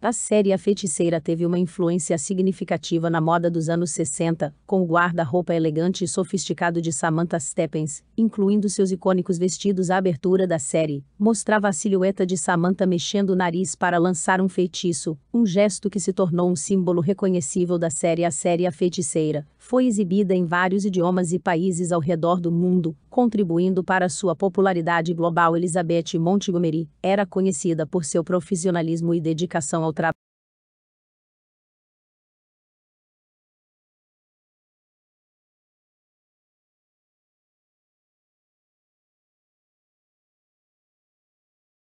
A série A Feiticeira teve uma influência significativa na moda dos anos 60, com o guarda-roupa elegante e sofisticado de Samantha Stephens, incluindo seus icônicos vestidos. A abertura da série mostrava a silhueta de Samantha mexendo o nariz para lançar um feitiço, um gesto que se tornou um símbolo reconhecível da série A Série A Feiticeira foi exibida em vários idiomas e países ao redor do mundo, contribuindo para sua popularidade global. Elizabeth Montgomery era conhecida por seu profissionalismo e dedicação ao trabalho.